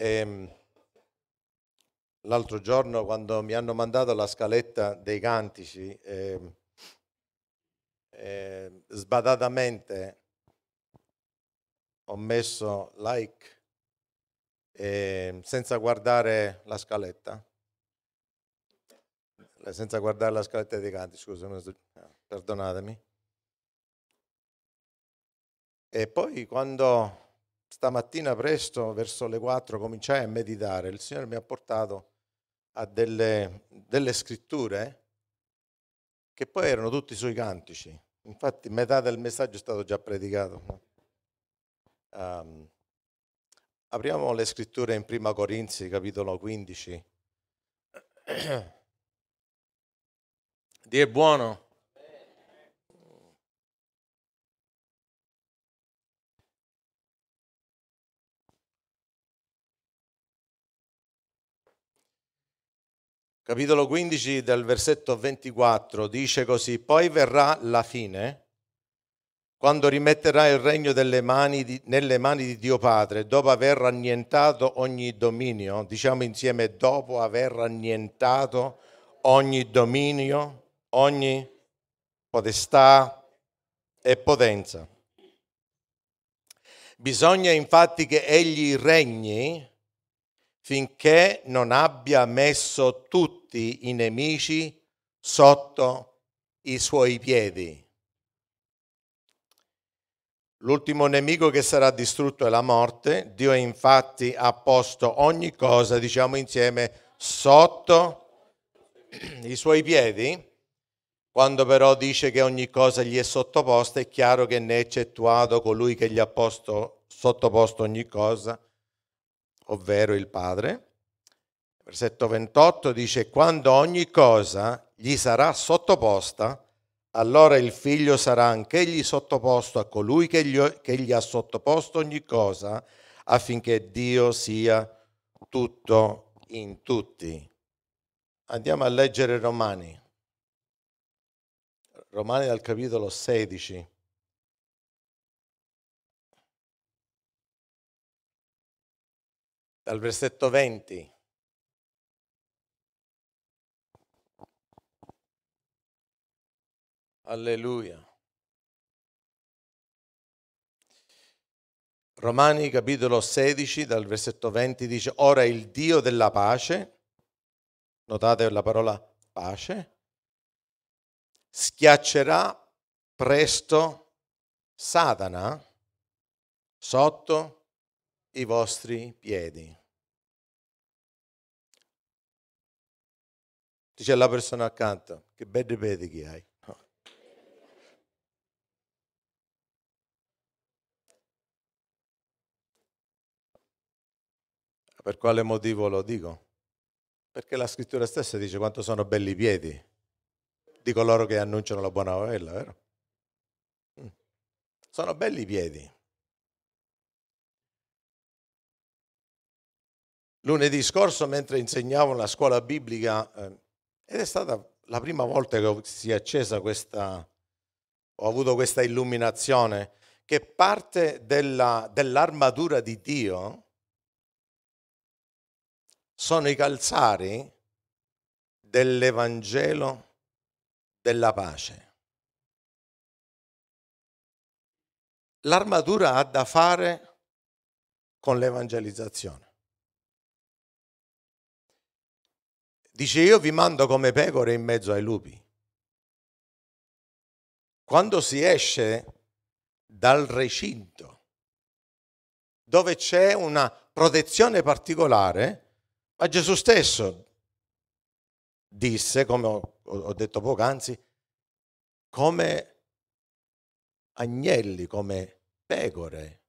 E, ehm, l'altro giorno quando mi hanno mandato la scaletta dei cantici, eh, eh, sbadatamente ho messo like eh, senza guardare la scaletta, eh, senza guardare la scaletta dei cantici, scusami, eh, perdonatemi. E poi quando stamattina presto, verso le 4, cominciai a meditare. Il Signore mi ha portato a delle, delle scritture che poi erano tutti sui cantici. Infatti metà del messaggio è stato già predicato. Um, apriamo le scritture in Prima Corinzi, capitolo 15. Dio è buono capitolo 15 del versetto 24 dice così, poi verrà la fine, quando rimetterà il regno mani di, nelle mani di Dio Padre, dopo aver annientato ogni dominio, diciamo insieme, dopo aver annientato ogni dominio, ogni potestà e potenza. Bisogna infatti che egli regni finché non abbia messo tutto tutti i nemici sotto i suoi piedi. L'ultimo nemico che sarà distrutto è la morte. Dio infatti ha posto ogni cosa, diciamo insieme, sotto i suoi piedi. Quando però dice che ogni cosa gli è sottoposta, è chiaro che ne è eccettuato colui che gli ha posto, sottoposto ogni cosa, ovvero il Padre. Versetto 28 dice, quando ogni cosa gli sarà sottoposta, allora il figlio sarà anch'egli sottoposto a colui che gli, che gli ha sottoposto ogni cosa, affinché Dio sia tutto in tutti. Andiamo a leggere Romani. Romani al capitolo 16. Dal versetto 20. Alleluia. Romani capitolo 16 dal versetto 20 dice, ora il Dio della pace, notate la parola pace, schiaccerà presto Satana sotto i vostri piedi. Dice la persona accanto, che belle piedi che hai. Per quale motivo lo dico? Perché la scrittura stessa dice quanto sono belli i piedi di coloro che annunciano la buona novella, vero? Mm. Sono belli i piedi. Lunedì scorso, mentre insegnavo la scuola biblica, eh, ed è stata la prima volta che si è accesa questa, ho avuto questa illuminazione, che parte della, dell'armatura di Dio sono i calzari dell'Evangelo della pace. L'armatura ha da fare con l'evangelizzazione. Dice io vi mando come pecore in mezzo ai lupi. Quando si esce dal recinto dove c'è una protezione particolare, ma Gesù stesso disse, come ho detto poc'anzi, come agnelli, come pecore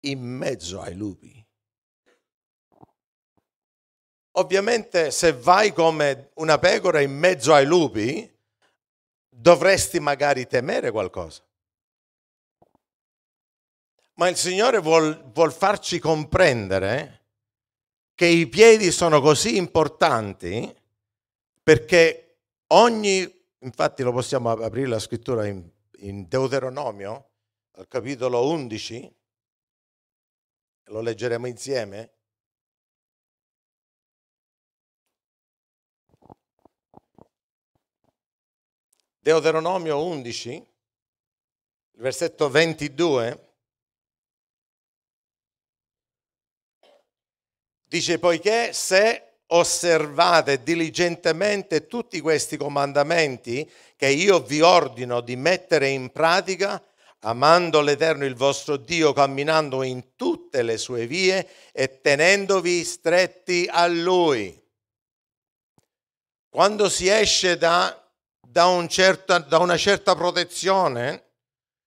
in mezzo ai lupi. Ovviamente se vai come una pecora in mezzo ai lupi, dovresti magari temere qualcosa. Ma il Signore vuol, vuol farci comprendere che i piedi sono così importanti perché ogni, infatti lo possiamo aprire la scrittura in, in Deuteronomio, al capitolo 11, lo leggeremo insieme. Deuteronomio 11, versetto 22. Dice poiché se osservate diligentemente tutti questi comandamenti che io vi ordino di mettere in pratica, amando l'Eterno il vostro Dio, camminando in tutte le sue vie e tenendovi stretti a Lui. Quando si esce da, da, un certo, da una certa protezione,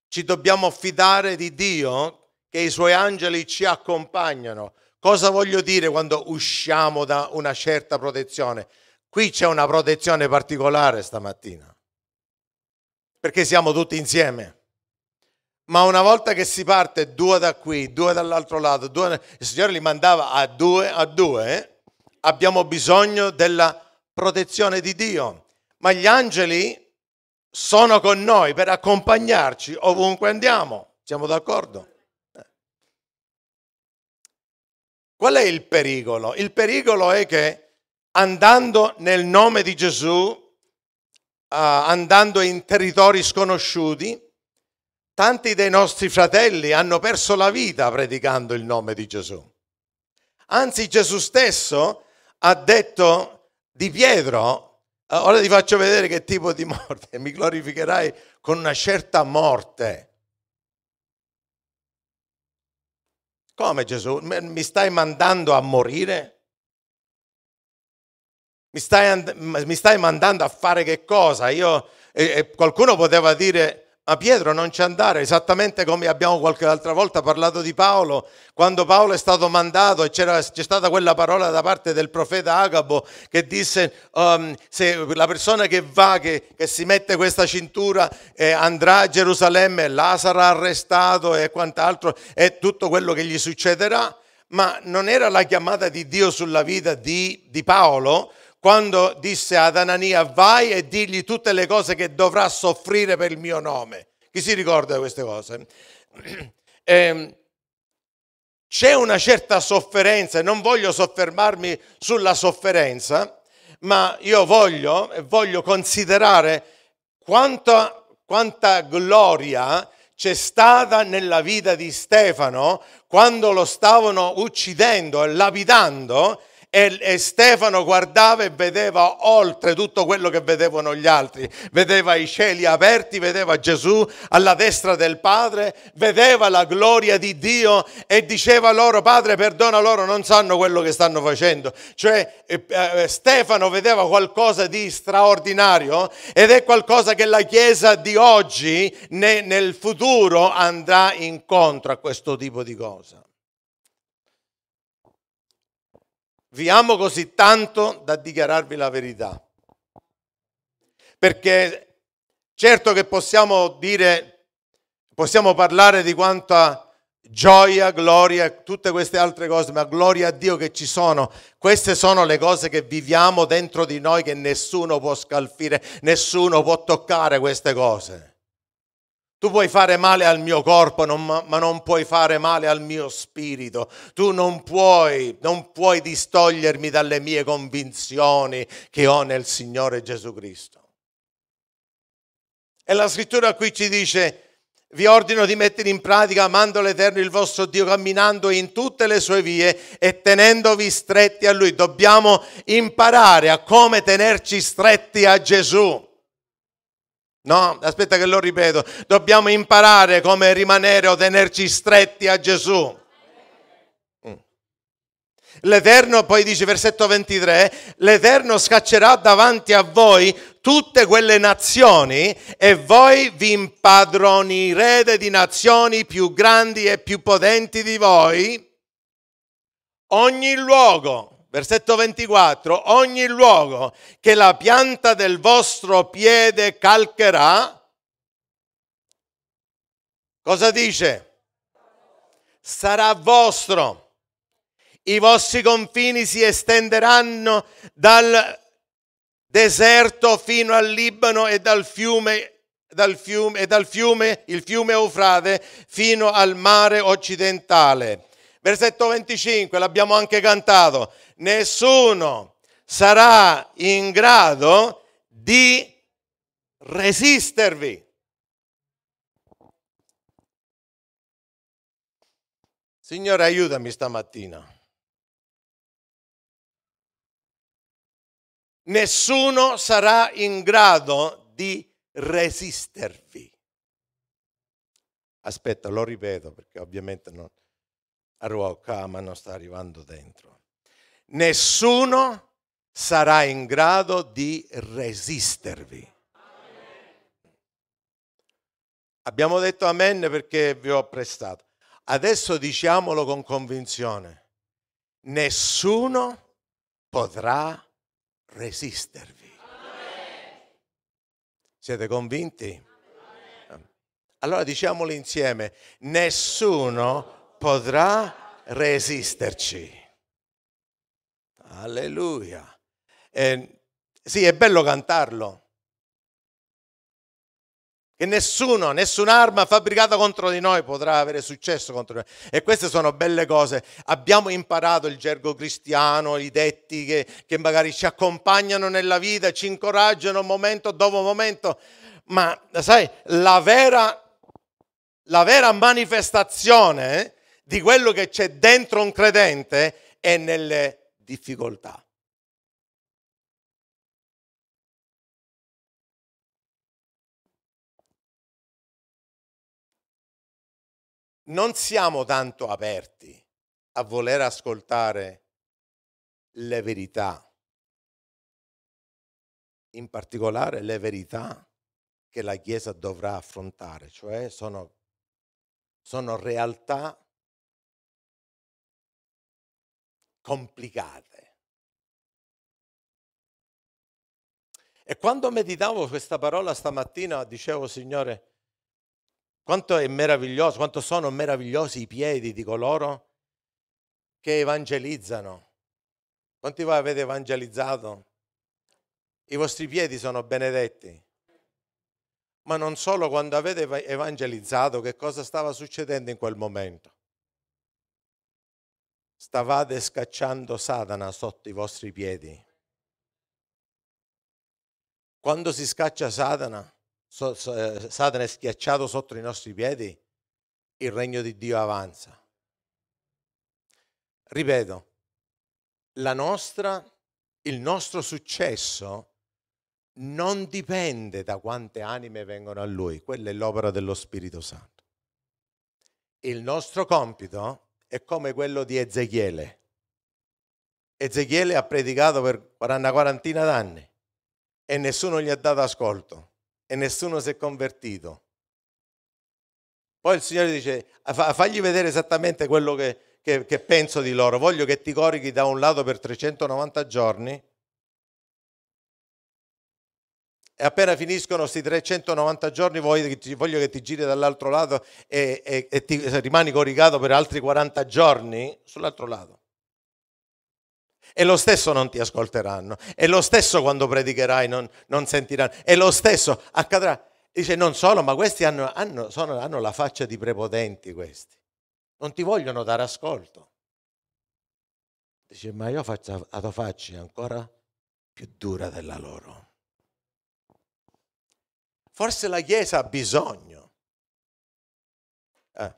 ci dobbiamo fidare di Dio che i suoi angeli ci accompagnano Cosa voglio dire quando usciamo da una certa protezione? Qui c'è una protezione particolare stamattina, perché siamo tutti insieme. Ma una volta che si parte due da qui, due dall'altro lato, due, il Signore li mandava a due a due, eh? abbiamo bisogno della protezione di Dio. Ma gli angeli sono con noi per accompagnarci ovunque andiamo, siamo d'accordo? Qual è il pericolo? Il pericolo è che andando nel nome di Gesù, Uh, andando in territori sconosciuti, tanti dei nostri fratelli hanno perso la vita predicando il nome di Gesù. Anzi Gesù stesso ha detto di Pietro, uh, ora ti faccio vedere che tipo di morte, mi glorificherai con una certa morte. Come Gesù? Mi stai mandando a morire? Mi stai, and- mi stai mandando a fare che cosa? Io, e, e qualcuno poteva dire, ma Pietro non c'è andare, esattamente come abbiamo qualche altra volta parlato di Paolo, quando Paolo è stato mandato e c'è stata quella parola da parte del profeta Agabo che disse um, se la persona che va, che, che si mette questa cintura eh, andrà a Gerusalemme, là sarà arrestato e quant'altro è tutto quello che gli succederà, ma non era la chiamata di Dio sulla vita di, di Paolo, quando disse ad Anania vai e digli tutte le cose che dovrà soffrire per il mio nome. Chi si ricorda di queste cose? Eh, c'è una certa sofferenza e non voglio soffermarmi sulla sofferenza, ma io voglio, voglio considerare quanta, quanta gloria c'è stata nella vita di Stefano quando lo stavano uccidendo e lapidando e, e, Stefano guardava e vedeva oltre tutto quello che vedevano gli altri, vedeva i cieli aperti, vedeva Gesù alla destra del Padre, vedeva la gloria di Dio e diceva loro, Padre perdona loro, non sanno quello che stanno facendo. Cioè eh, eh Stefano vedeva qualcosa di straordinario ed è qualcosa che la Chiesa di oggi né nel futuro andrà incontro a questo tipo di cosa. Vi amo così tanto da dichiararvi la verità. Perché certo che possiamo dire, possiamo parlare di quanta gioia, gloria, tutte queste altre cose, ma gloria a Dio che ci sono. Queste sono le cose che viviamo dentro di noi che nessuno può scalfire, nessuno può toccare queste cose. Tu puoi fare male al mio corpo, non, ma non puoi fare male al mio spirito. Tu non puoi, non puoi distogliermi dalle mie convinzioni che ho nel Signore Gesù Cristo. E la scrittura qui ci dice, vi ordino di mettere in pratica amando l'Eterno il vostro Dio, camminando in tutte le sue vie e tenendovi stretti a Lui. Dobbiamo imparare a come tenerci stretti a Gesù. No, aspetta che lo ripeto, dobbiamo imparare come rimanere o tenerci stretti a Gesù. Mm. L'Eterno, poi dice versetto 23, l'Eterno scaccerà davanti a voi tutte quelle nazioni e voi vi impadronirete di nazioni più grandi e più potenti di voi. Ogni luogo Versetto 24, ogni luogo che la pianta del vostro piede calcherà, cosa dice? Sarà vostro. I vostri confini si estenderanno dal deserto fino al Libano e dal fiume, dal fiume, e dal fiume il fiume Eufrate, fino al mare occidentale Versetto 25, l'abbiamo anche cantato. Nessuno sarà in grado di resistervi. Signore, aiutami stamattina. Nessuno sarà in grado di resistervi. Aspetta, lo ripeto perché ovviamente non ruoca, ma non sta arrivando dentro. Nessuno sarà in grado di resistervi. Abbiamo detto amen perché vi ho prestato. Adesso diciamolo con convinzione. Nessuno potrà resistervi. Amen. Siete convinti? Amen. Allora diciamolo insieme. Nessuno potrà potrà resisterci. Alleluia. Eh, sì, è bello cantarlo. Che nessuno, nessun'arma fabbricata contro di noi potrà avere successo contro noi. E queste sono belle cose. Abbiamo imparato il gergo cristiano, i detti che, che magari ci accompagnano nella vita, ci incoraggiano momento dopo momento. Ma sai, la vera, la vera manifestazione eh, di quello che c'è dentro un credente e nelle difficoltà. Non siamo tanto aperti a voler ascoltare le verità, in particolare le verità che la Chiesa dovrà affrontare, cioè sono, sono realtà complicate. E quando meditavo questa parola stamattina dicevo, Signore, quanto è meraviglioso, quanto sono meravigliosi i piedi di coloro che evangelizzano. Quanti voi avete evangelizzato? I vostri piedi sono benedetti. Ma non solo quando avete evangelizzato, che cosa stava succedendo in quel momento? stavate scacciando Satana sotto i vostri piedi. Quando si scaccia Satana, so, so, eh, Satana è schiacciato sotto i nostri piedi, il regno di Dio avanza. Ripeto, la nostra, il nostro successo non dipende da quante anime vengono a Lui, quella è l'opera dello Spirito Santo. Il nostro compito è è come quello di Ezechiele. Ezechiele ha predicato per una quarantina d'anni e nessuno gli ha dato ascolto e nessuno si è convertito. Poi il Signore dice, fagli vedere esattamente quello che, che, che penso di loro, voglio che ti corichi da un lato per 390 giorni e appena finiscono questi 390 giorni voglio che ti, giri dall'altro lato e, e, e ti rimani coricato per altri 40 giorni sull'altro lato. E lo stesso non ti ascolteranno, e lo stesso quando predicherai non, non sentiranno, e lo stesso accadrà. Dice non solo, ma questi hanno, hanno, sono, hanno la faccia di prepotenti questi, non ti vogliono dare ascolto. Dice ma io faccio la tua ancora più dura della loro. Forse la Chiesa ha bisogno. Eh.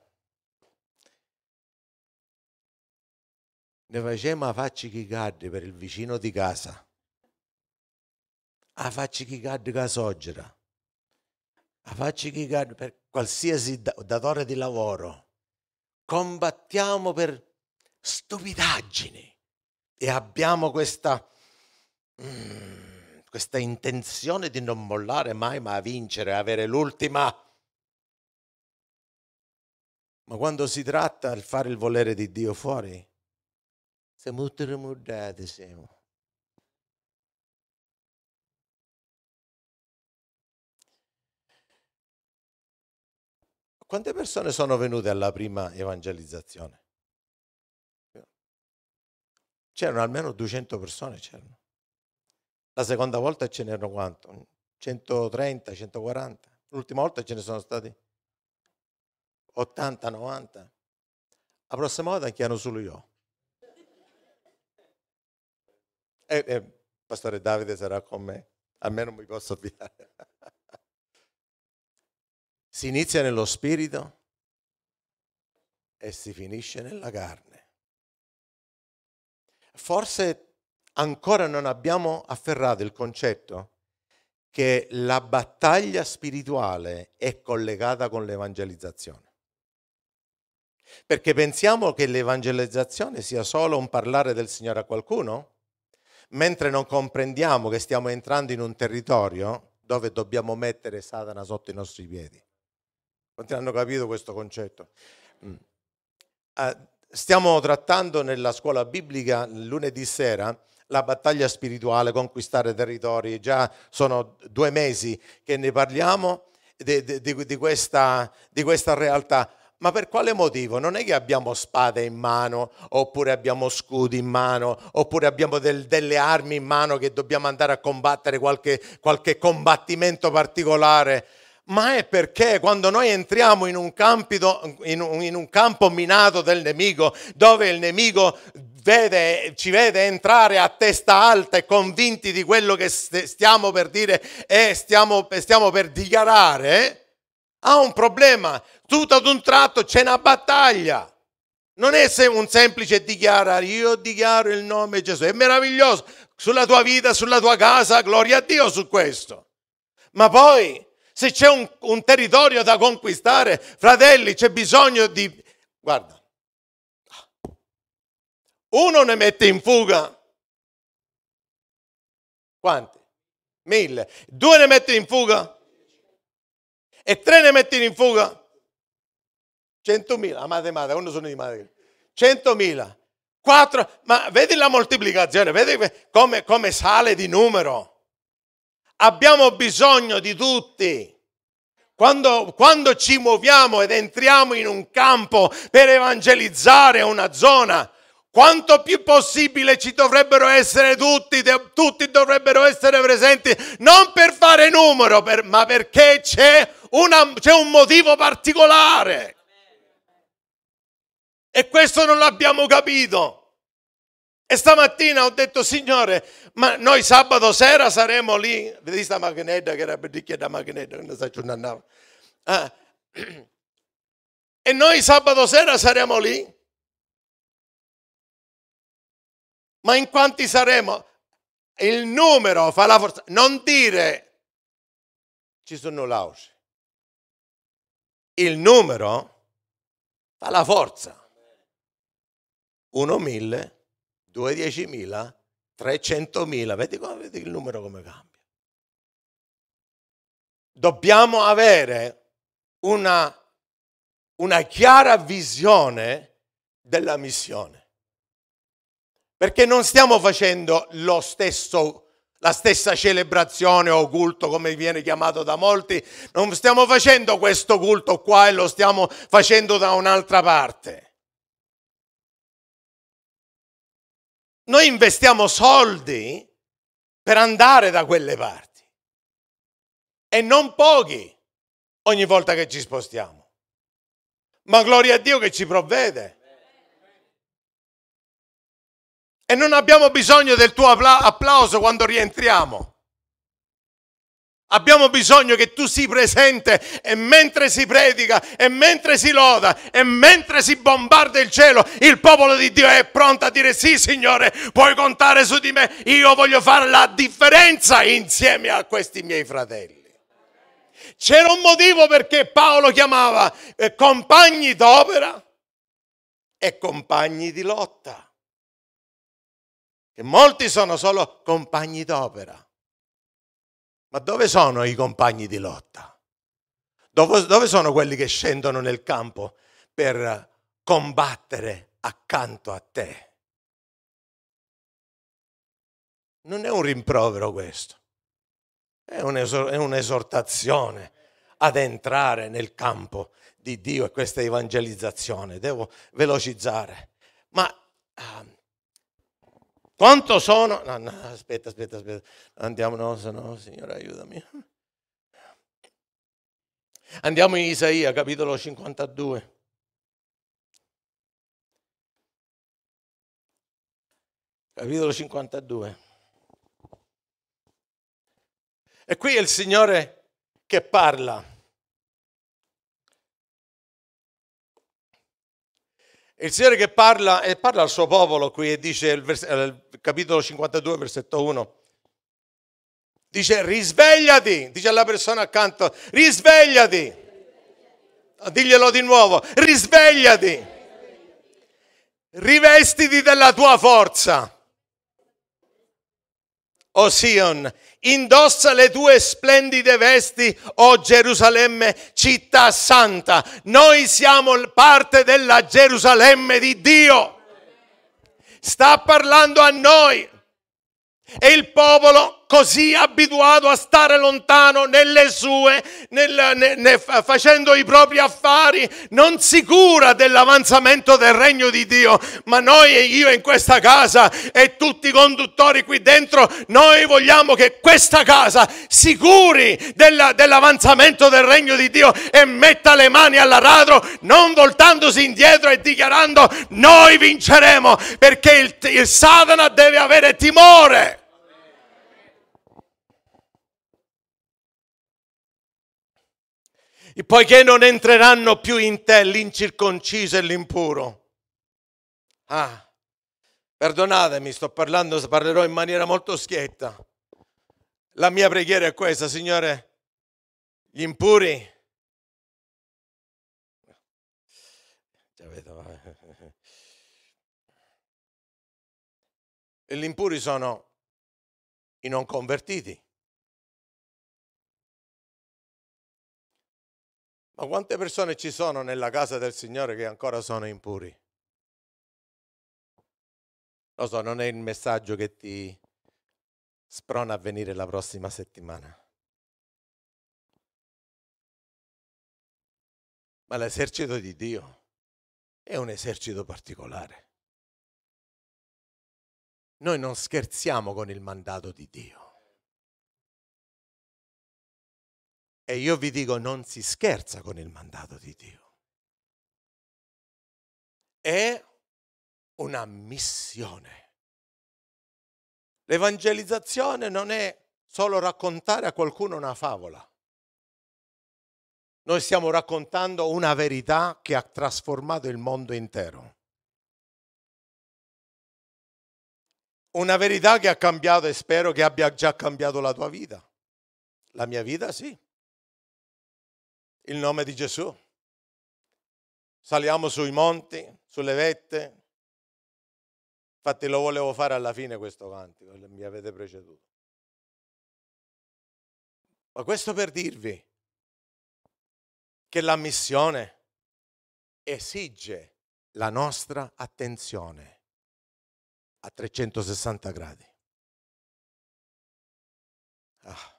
Ne facciamo a facci chicardi per il vicino di casa, a facci la casogera, a facci chicardi per qualsiasi datore di lavoro. Combattiamo per stupidaggini e abbiamo questa... Mm questa intenzione di non mollare mai, ma a vincere, a avere l'ultima. Ma quando si tratta di fare il volere di Dio fuori, siamo tutti rimordati, siamo. Quante persone sono venute alla prima evangelizzazione? C'erano almeno 200 persone, c'erano. La seconda volta ce n'erano quanto? 130, 140. L'ultima volta ce ne sono stati 80, 90. La prossima volta chiaro solo io. E, e Pastore Davide sarà con me, a me non mi posso avviare. si inizia nello spirito e si finisce nella carne. Forse ancora non abbiamo afferrato il concetto che la battaglia spirituale è collegata con l'evangelizzazione. Perché pensiamo che l'evangelizzazione sia solo un parlare del Signore a qualcuno, mentre non comprendiamo che stiamo entrando in un territorio dove dobbiamo mettere Satana sotto i nostri piedi. Quanti hanno capito questo concetto? Mm. Eh, stiamo trattando nella scuola biblica lunedì sera la battaglia spirituale, conquistare territori. Già sono due mesi che ne parliamo di, di, di, questa, di questa realtà. Ma per quale motivo? Non è che abbiamo spade in mano, oppure abbiamo scudi in mano, oppure abbiamo del, delle armi in mano che dobbiamo andare a combattere qualche, qualche combattimento particolare ma è perché quando noi entriamo in un, campido, in, un, in un, campo minato del nemico, dove il nemico vede, ci vede entrare a testa alta e convinti di quello che stiamo per dire e stiamo, stiamo per dichiarare, ha un problema. Tutto ad un tratto c'è una battaglia. Non è un semplice dichiarare, io dichiaro il nome di Gesù. È meraviglioso sulla tua vita, sulla tua casa, gloria a Dio su questo. Ma poi, se c'è un, un territorio da conquistare, fratelli, c'è bisogno di... Guarda, uno ne mette in fuga. Quanti? Mille. Due ne mette in fuga. E tre ne metti in fuga. Centomila. Amate, ah, amate, uno sono di madre? Centomila. Quattro. Ma vedi la moltiplicazione, vedi come, come sale di numero. Abbiamo bisogno di tutti. Quando, quando, ci muoviamo ed entriamo in un campo per evangelizzare una zona, quanto più possibile ci dovrebbero essere tutti, tutti dovrebbero essere presenti, non per fare numero, per, ma perché c'è, una, c'è un motivo particolare. E questo non l'abbiamo capito. E stamattina ho detto, Signore, ma noi sabato sera saremo lì. Vedi questa macchinetta che era per perché da macchinetta, non sa andava. Ah. E noi sabato sera saremo lì. Ma in quanti saremo? Il numero fa la forza. Non dire ci sono lausi. Il numero fa la forza. 1 mille, 2 10.000, 300.000. Vedi, come, vedi il numero come cambia. Dobbiamo avere una, una chiara visione della missione. Perché non stiamo facendo lo stesso la stessa celebrazione o culto come viene chiamato da molti, non stiamo facendo questo culto qua e lo stiamo facendo da un'altra parte. Noi investiamo soldi per andare da quelle parti e non pochi ogni volta che ci spostiamo. Ma gloria a Dio che ci provvede. E non abbiamo bisogno del tuo applauso quando rientriamo. Abbiamo bisogno che tu si presente e mentre si predica e mentre si loda e mentre si bombarda il cielo, il popolo di Dio è pronto a dire sì Signore, puoi contare su di me, io voglio fare la differenza insieme a questi miei fratelli. C'era un motivo perché Paolo chiamava eh, compagni d'opera e compagni di lotta che molti sono solo compagni d'opera. Ma dove sono i compagni di lotta? Dove, dove sono quelli che scendono nel campo per combattere accanto a te? Non è un rimprovero questo, è, un'esortazione ad entrare nel campo di Dio e questa evangelizzazione. Devo velocizzare. Ma ehm, quanto sono? No, no, aspetta, aspetta, aspetta. Andiamo, no, se no, Signore, aiutami. Andiamo in Isaia, capitolo 52. Capitolo 52. E qui è il Signore che parla. Il Signore che parla, e parla al suo popolo qui e dice, il, vers- eh, il capitolo 52, versetto 1, dice risvegliati, dice alla persona accanto, risvegliati. Diglielo di nuovo, risvegliati. Rivestiti della tua forza. O Sion, Indossa le tue splendide vesti, o Gerusalemme, città santa. Noi siamo parte della Gerusalemme di Dio. Sta parlando a noi. E il popolo così abituato a stare lontano nelle sue, nel, ne, ne, facendo i propri affari, non si cura dell'avanzamento del regno di Dio. Ma noi e io in questa casa e tutti i conduttori qui dentro, noi vogliamo che questa casa si curi della, dell'avanzamento del regno di Dio e metta le mani all'aradro, non voltandosi indietro e dichiarando noi vinceremo, perché il, il Satana deve avere timore poiché non entreranno più in te l'incirconciso e l'impuro. Ah, perdonatemi, sto parlando, parlerò in maniera molto schietta. La mia preghiera è questa, Signore, gli impuri. Già Gli impuri sono i non convertiti. Ma quante persone ci sono nella casa del Signore che ancora sono impuri? Lo so, non è il messaggio che ti sprona a venire la prossima settimana. Ma l'esercito di Dio è un esercito particolare. Noi non scherziamo con il mandato di Dio. E io vi dico, non si scherza con il mandato di Dio. È una missione. L'evangelizzazione non è solo raccontare a qualcuno una favola. Noi stiamo raccontando una verità che ha trasformato il mondo intero. Una verità che ha cambiato e spero che abbia già cambiato la tua vita. La mia vita sì il nome di Gesù. Saliamo sui monti, sulle vette. Infatti lo volevo fare alla fine questo cantico, mi avete preceduto. Ma questo per dirvi che la missione esige la nostra attenzione a 360 gradi. Ah.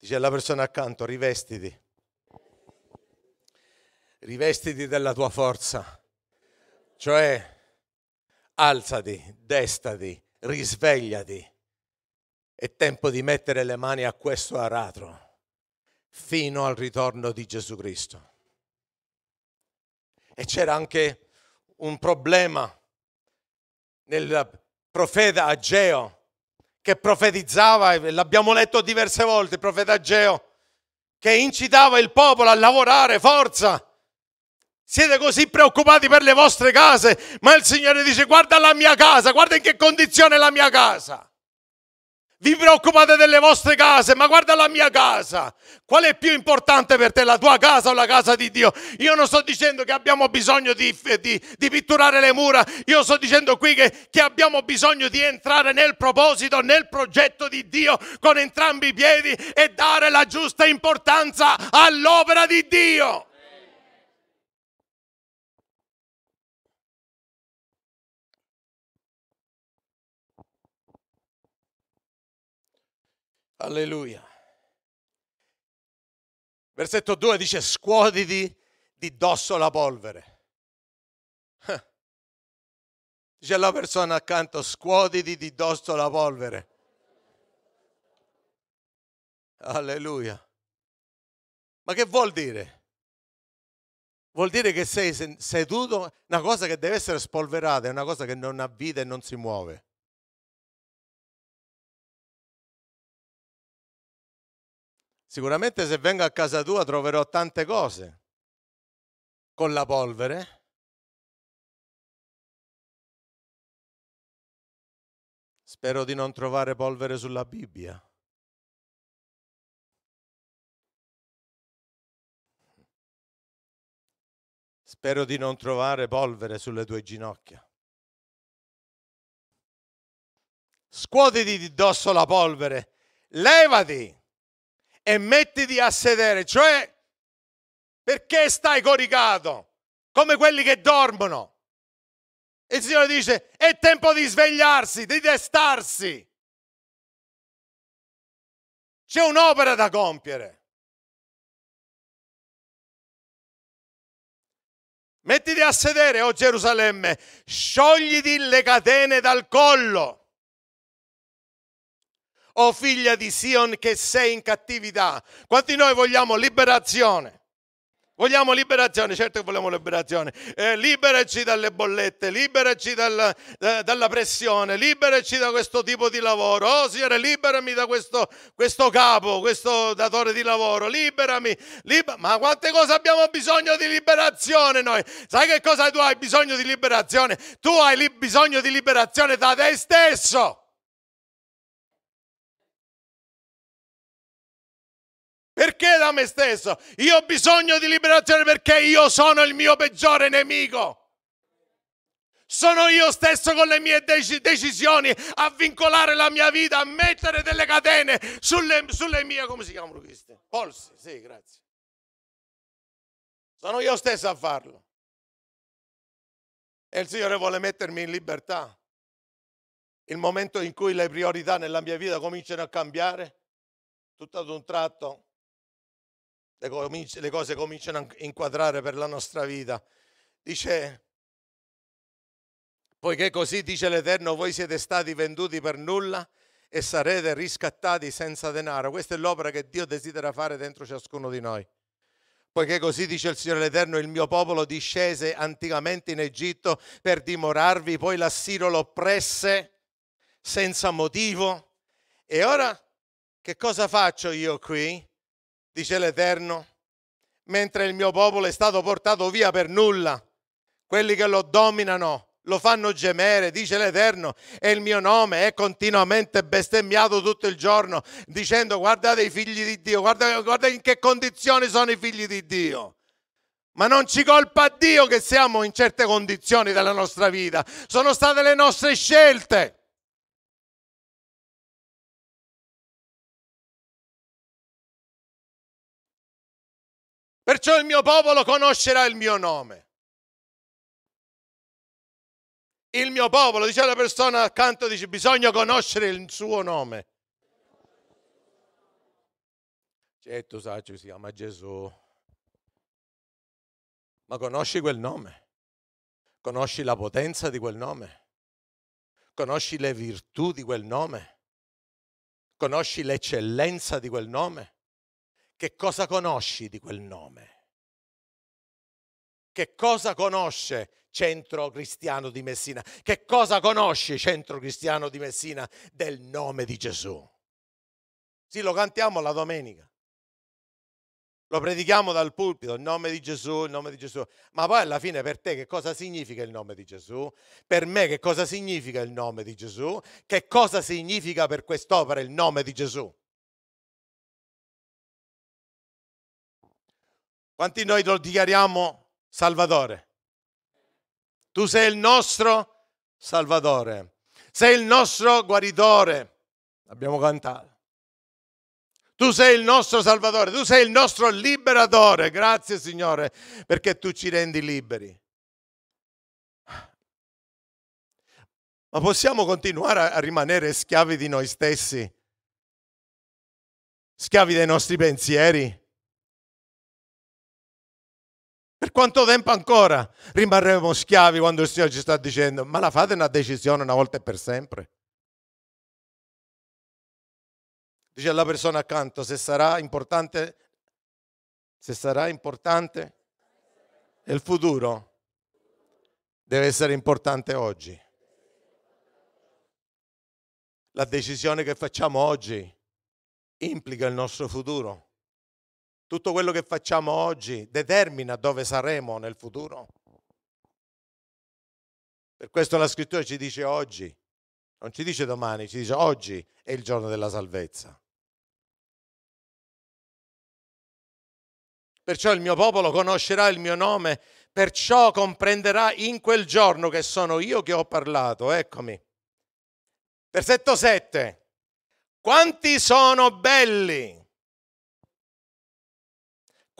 Dice alla persona accanto, rivestiti. Rivestiti della tua forza. Cioè, alzati, destati, risvegliati. È tempo di mettere le mani a questo aratro fino al ritorno di Gesù Cristo. E c'era anche un problema nel profeta Ageo che profetizzava, l'abbiamo letto diverse volte, il profeta Geo, che incitava il popolo a lavorare, forza. Siete così preoccupati per le vostre case, ma il Signore dice guarda la mia casa, guarda in che condizione è la mia casa. Vi preoccupate delle vostre case, ma guarda la mia casa. Qual è più importante per te, la tua casa o la casa di Dio? Io non sto dicendo che abbiamo bisogno di, di, di pitturare le mura, io sto dicendo qui che, che abbiamo bisogno di entrare nel proposito, nel progetto di Dio con entrambi i piedi e dare la giusta importanza all'opera di Dio. Alleluia. Versetto 2 dice scuotiti di dosso la polvere. Dice la persona accanto scuotiti di dosso la polvere. Alleluia. Ma che vuol dire? Vuol dire che sei seduto, una cosa che deve essere spolverata è una cosa che non ha vita e non si muove. Sicuramente se vengo a casa tua troverò tante cose. Con la polvere. Spero di non trovare polvere sulla Bibbia. Spero di non trovare polvere sulle tue ginocchia. Scuotiti di dosso la polvere, levati e mettiti a sedere, cioè perché stai coricato come quelli che dormono? E il Signore dice, è tempo di svegliarsi, di destarsi. C'è un'opera da compiere. Mettiti a sedere, o oh Gerusalemme, sciogliti le catene dal collo o figlia di Sion che sei in cattività. Quanti noi vogliamo liberazione? Vogliamo liberazione, certo che vogliamo liberazione. Eh, liberaci dalle bollette, liberaci dal, eh, dalla pressione, liberaci da questo tipo di lavoro. Oh Signore, liberami da questo, questo capo, questo datore di lavoro, liberami. Liber... Ma quante cose abbiamo bisogno di liberazione noi? Sai che cosa tu hai bisogno di liberazione? Tu hai li... bisogno di liberazione da te stesso. Perché da me stesso? Io ho bisogno di liberazione perché io sono il mio peggiore nemico. Sono io stesso con le mie decisioni a vincolare la mia vita, a mettere delle catene sulle, sulle mie, come si chiamano queste? Polsi, sì, grazie. Sono io stesso a farlo. E il Signore vuole mettermi in libertà. Il momento in cui le priorità nella mia vita cominciano a cambiare, tutto ad un tratto le cose cominciano a inquadrare per la nostra vita. Dice, poiché così dice l'Eterno, voi siete stati venduti per nulla e sarete riscattati senza denaro. Questa è l'opera che Dio desidera fare dentro ciascuno di noi. Poiché così dice il Signore l'Eterno, il mio popolo discese anticamente in Egitto per dimorarvi, poi l'Assiro lo oppresse senza motivo. E ora che cosa faccio io qui? dice l'Eterno, mentre il mio popolo è stato portato via per nulla. Quelli che lo dominano lo fanno gemere, dice l'Eterno, e il mio nome è continuamente bestemmiato tutto il giorno, dicendo guardate i figli di Dio, guardate, guardate in che condizioni sono i figli di Dio. Ma non ci colpa Dio che siamo in certe condizioni della nostra vita, sono state le nostre scelte. Perciò il mio popolo conoscerà il mio nome. Il mio popolo, dice la persona accanto, dice bisogna conoscere il suo nome. Certo, sai, si chiama Gesù. Ma conosci quel nome? Conosci la potenza di quel nome? Conosci le virtù di quel nome? Conosci l'eccellenza di quel nome? che cosa conosci di quel nome? Che cosa conosce Centro Cristiano di Messina? Che cosa conosce Centro Cristiano di Messina del nome di Gesù? Sì, lo cantiamo la domenica. Lo predichiamo dal pulpito, il nome di Gesù, il nome di Gesù. Ma poi alla fine per te che cosa significa il nome di Gesù? Per me che cosa significa il nome di Gesù? Che cosa significa per quest'opera il nome di Gesù? Quanti noi lo dichiariamo Salvatore? Tu sei il nostro Salvatore, sei il nostro guaritore, abbiamo cantato. Tu sei il nostro Salvatore, tu sei il nostro liberatore, grazie Signore, perché tu ci rendi liberi. Ma possiamo continuare a rimanere schiavi di noi stessi? Schiavi dei nostri pensieri? Per quanto tempo ancora rimarremo schiavi quando il Signore ci sta dicendo, ma la fate una decisione una volta e per sempre? Dice alla persona accanto, se sarà importante, se sarà importante il futuro, deve essere importante oggi. La decisione che facciamo oggi implica il nostro futuro. Tutto quello che facciamo oggi determina dove saremo nel futuro. Per questo la scrittura ci dice oggi, non ci dice domani, ci dice oggi è il giorno della salvezza. Perciò il mio popolo conoscerà il mio nome, perciò comprenderà in quel giorno che sono io che ho parlato. Eccomi. Versetto 7. Quanti sono belli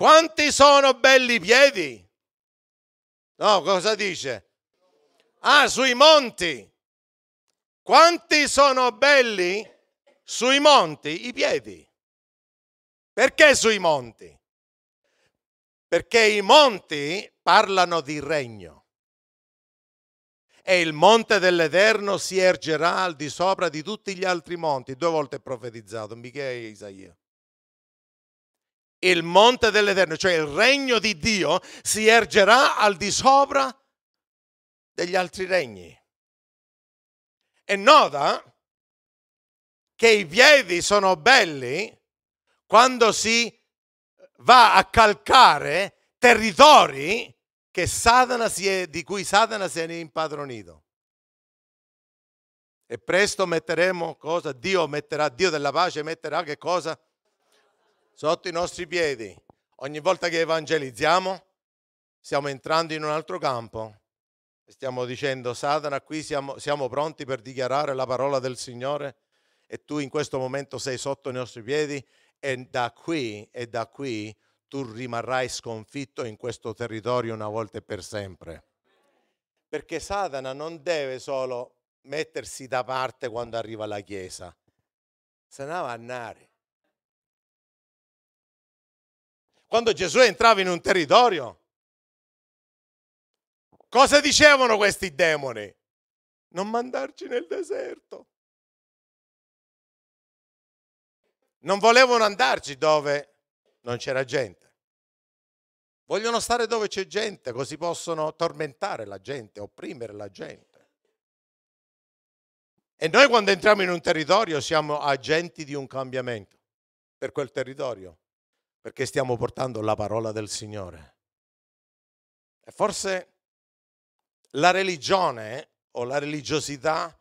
quanti sono belli i piedi? No, cosa dice? Ah, sui monti. Quanti sono belli sui monti i piedi? Perché sui monti? Perché i monti parlano di regno. E il monte dell'Eterno si ergerà al di sopra di tutti gli altri monti. Due volte profetizzato, Michele e Isaia il monte dell'Eterno, cioè il regno di Dio, si ergerà al di sopra degli altri regni. E nota che i piedi sono belli quando si va a calcare territori è, di cui Satana si è impadronito. E presto metteremo cosa? Dio metterà, Dio della pace metterà che cosa? sotto i nostri piedi, ogni volta che evangelizziamo, stiamo entrando in un altro campo. Stiamo dicendo, Satana, qui siamo, siamo pronti per dichiarare la parola del Signore e tu in questo momento sei sotto i nostri piedi e da qui, e da qui tu rimarrai sconfitto in questo territorio una volta e per sempre. Perché Satana non deve solo mettersi da parte quando arriva la Chiesa, se no va a andare. quando Gesù entrava in un territorio. Cosa dicevano questi demoni? Non mandarci nel deserto. Non volevano andarci dove non c'era gente. Vogliono stare dove c'è gente, così possono tormentare la gente, opprimere la gente. E noi quando entriamo in un territorio siamo agenti di un cambiamento per quel territorio perché stiamo portando la parola del Signore. E forse la religione o la religiosità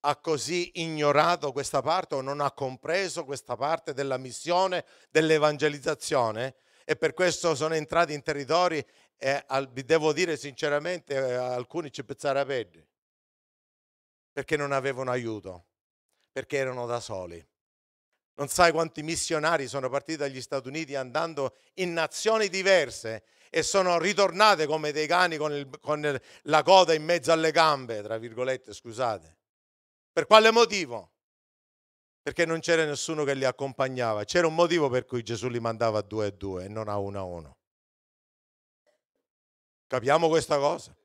ha così ignorato questa parte o non ha compreso questa parte della missione, dell'evangelizzazione e per questo sono entrati in territori, e al, devo dire sinceramente, eh, alcuni ci a peggio perché non avevano aiuto, perché erano da soli. Non sai quanti missionari sono partiti dagli Stati Uniti andando in nazioni diverse e sono ritornate come dei cani con, il, con il, la coda in mezzo alle gambe, tra virgolette, scusate. Per quale motivo? Perché non c'era nessuno che li accompagnava. C'era un motivo per cui Gesù li mandava a due e due e non a uno a uno. Capiamo questa cosa?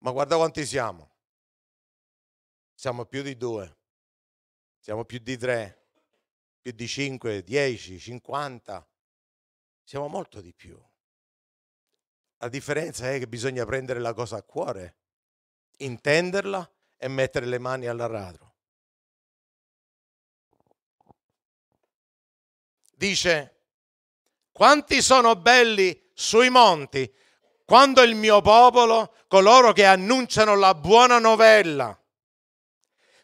Ma guarda quanti siamo. Siamo più di due, siamo più di tre, più di 5, 10, 50, siamo molto di più. La differenza è che bisogna prendere la cosa a cuore, intenderla e mettere le mani all'aratro. Dice, quanti sono belli sui monti, quando il mio popolo, coloro che annunciano la buona novella,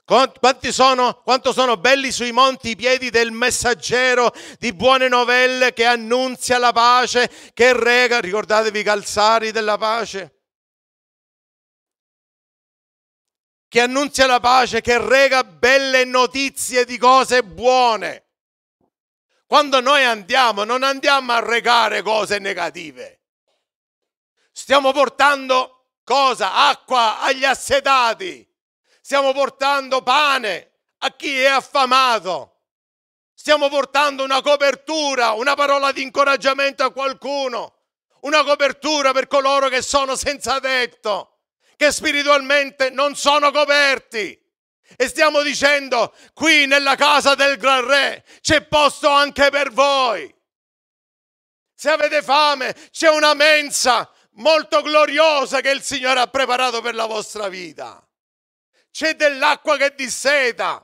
quanti sono, quanto sono belli sui monti i piedi del messaggero di buone novelle che annunzia la pace, che rega, ricordatevi i calzari della pace, che annunzia la pace, che rega belle notizie di cose buone. Quando noi andiamo, non andiamo a regare cose negative. Stiamo portando cosa? Acqua agli assetati Stiamo portando pane a chi è affamato. Stiamo portando una copertura, una parola di incoraggiamento a qualcuno, una copertura per coloro che sono senza tetto, che spiritualmente non sono coperti. E stiamo dicendo, qui nella casa del Gran Re c'è posto anche per voi. Se avete fame, c'è una mensa molto gloriosa che il Signore ha preparato per la vostra vita. C'è dell'acqua che disseta,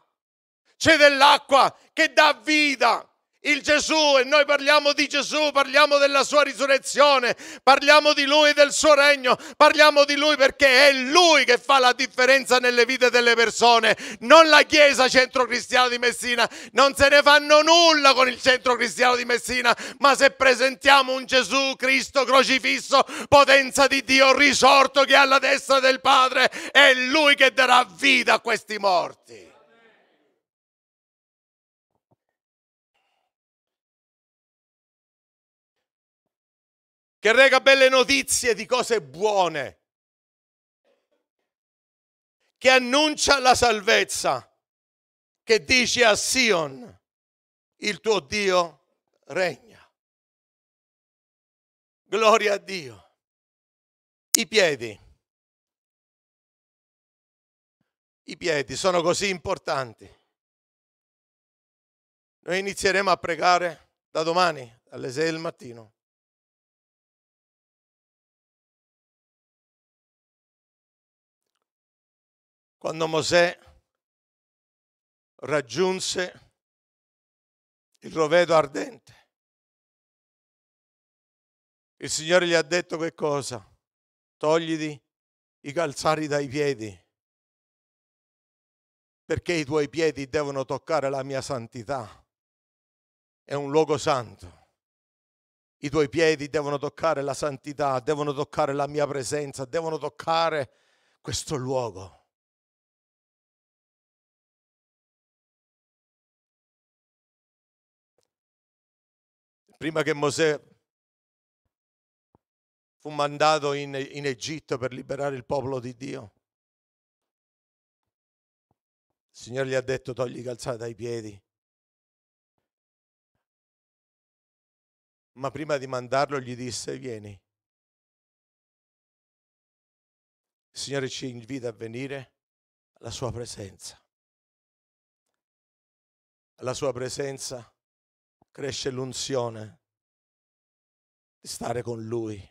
c'è dell'acqua che dà vita, il Gesù e noi parliamo di Gesù, parliamo della sua risurrezione, parliamo di lui e del suo regno, parliamo di lui perché è lui che fa la differenza nelle vite delle persone, non la Chiesa Centro Cristiano di Messina, non se ne fanno nulla con il Centro Cristiano di Messina, ma se presentiamo un Gesù Cristo crocifisso, potenza di Dio risorto che è alla destra del Padre, è lui che darà vita a questi morti. che rega belle notizie di cose buone, che annuncia la salvezza, che dice a Sion, il tuo Dio regna. Gloria a Dio. I piedi. I piedi sono così importanti. Noi inizieremo a pregare da domani alle sei del mattino Quando Mosè raggiunse il rovedo ardente, il Signore gli ha detto che cosa? Togliti i calzari dai piedi, perché i tuoi piedi devono toccare la mia santità. È un luogo santo. I tuoi piedi devono toccare la santità, devono toccare la mia presenza, devono toccare questo luogo. prima che Mosè fu mandato in, in Egitto per liberare il popolo di Dio, il Signore gli ha detto togli calzata dai piedi. Ma prima di mandarlo gli disse vieni. Il Signore ci invita a venire alla sua presenza. Alla sua presenza cresce l'unzione di stare con Lui.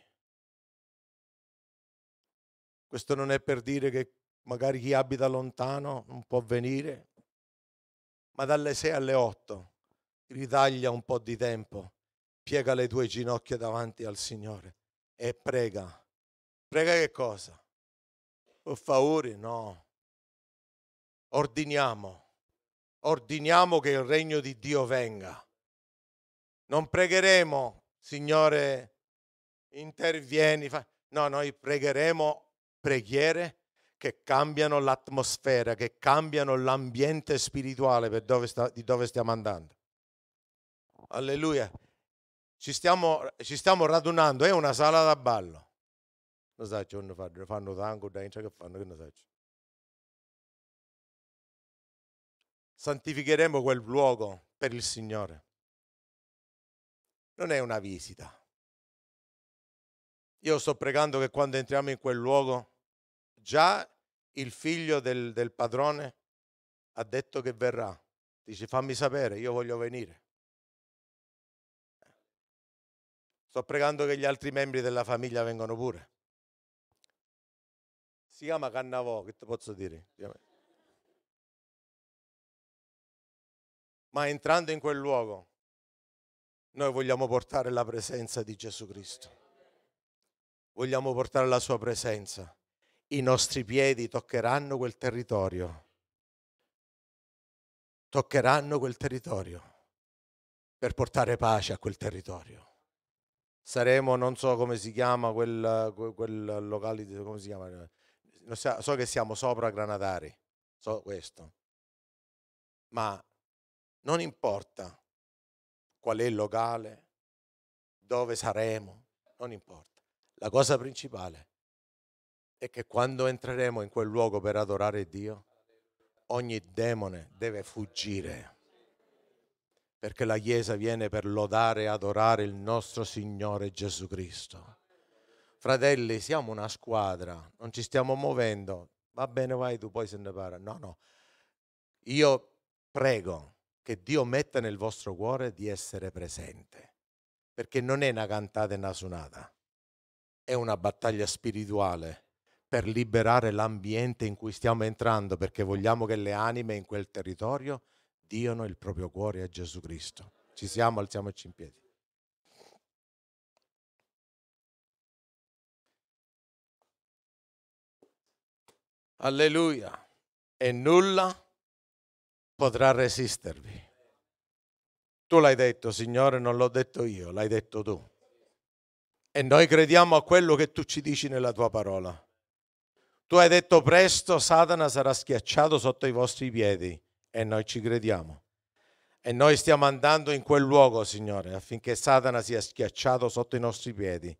Questo non è per dire che magari chi abita lontano non può venire, ma dalle 6 alle 8 ritaglia un po' di tempo, piega le tue ginocchia davanti al Signore e prega. Prega che cosa? Per favore, no. Ordiniamo, ordiniamo che il regno di Dio venga. Non pregheremo, Signore, intervieni. No, noi pregheremo preghiere che cambiano l'atmosfera, che cambiano l'ambiente spirituale dove sta, di dove stiamo andando. Alleluia. Ci stiamo, ci stiamo radunando, è una sala da ballo. Lo sai, non fanno, fanno tango, dancia che fanno, che ne sai. Santificheremo quel luogo per il Signore non è una visita. Io sto pregando che quando entriamo in quel luogo, già il figlio del, del padrone ha detto che verrà. Dice fammi sapere, io voglio venire. Sto pregando che gli altri membri della famiglia vengano pure. Si chiama Cannavò, che ti posso dire? Ma entrando in quel luogo, noi vogliamo portare la presenza di Gesù Cristo. Vogliamo portare la sua presenza. I nostri piedi toccheranno quel territorio. Toccheranno quel territorio per portare pace a quel territorio. Saremo, non so come si chiama quel, quel, locale, come si chiama? So che siamo sopra Granadari, so questo. Ma non importa qual è il locale, dove saremo, non importa. La cosa principale è che quando entreremo in quel luogo per adorare Dio, ogni demone deve fuggire, perché la Chiesa viene per lodare e adorare il nostro Signore Gesù Cristo. Fratelli, siamo una squadra, non ci stiamo muovendo, va bene, vai tu, poi se ne parla. No, no, io prego che Dio mette nel vostro cuore di essere presente, perché non è una cantata e una suonata, è una battaglia spirituale per liberare l'ambiente in cui stiamo entrando, perché vogliamo che le anime in quel territorio diano il proprio cuore a Gesù Cristo. Ci siamo, alziamoci in piedi. Alleluia. E nulla potrà resistervi. Tu l'hai detto, Signore, non l'ho detto io, l'hai detto tu. E noi crediamo a quello che tu ci dici nella tua parola. Tu hai detto presto Satana sarà schiacciato sotto i vostri piedi e noi ci crediamo. E noi stiamo andando in quel luogo, Signore, affinché Satana sia schiacciato sotto i nostri piedi.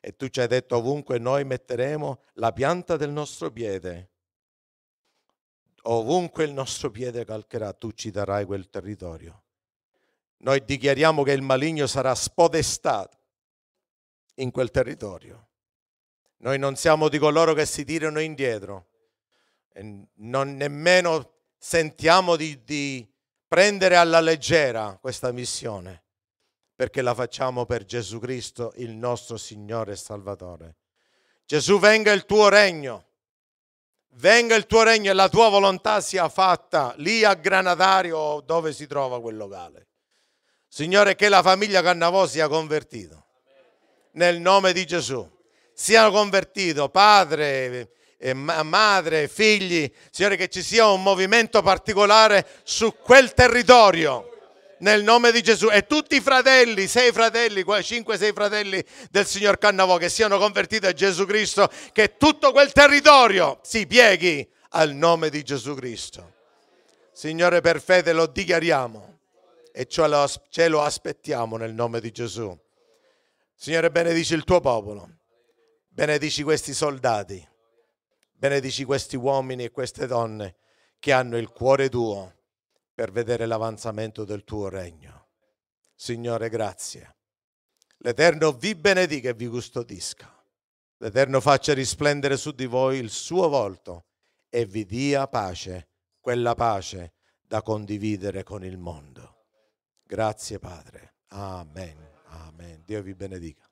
E tu ci hai detto ovunque noi metteremo la pianta del nostro piede Ovunque il nostro piede calcherà, tu ci darai quel territorio. Noi dichiariamo che il maligno sarà spodestato in quel territorio. Noi non siamo di coloro che si tirano indietro, non nemmeno sentiamo di, di prendere alla leggera questa missione perché la facciamo per Gesù Cristo, il nostro Signore e Salvatore. Gesù venga il tuo regno venga il tuo regno e la tua volontà sia fatta lì a Granadario dove si trova quel locale. Signore, che la famiglia Cannavò sia convertita. Nel nome di Gesù. Siano convertiti padre, e madre, figli. Signore, che ci sia un movimento particolare su quel territorio nel nome di Gesù e tutti i fratelli, sei fratelli, cinque, sei fratelli del signor Cannavò che siano convertiti a Gesù Cristo, che tutto quel territorio si pieghi al nome di Gesù Cristo. Signore, per fede lo dichiariamo e cioè ce lo aspettiamo nel nome di Gesù. Signore, benedici il tuo popolo, benedici questi soldati, benedici questi uomini e queste donne che hanno il cuore tuo per vedere l'avanzamento del tuo regno. Signore, grazie. L'Eterno vi benedica e vi custodisca. L'Eterno faccia risplendere su di voi il suo volto e vi dia pace, quella pace da condividere con il mondo. Grazie Padre. Amen. Amen. Dio vi benedica.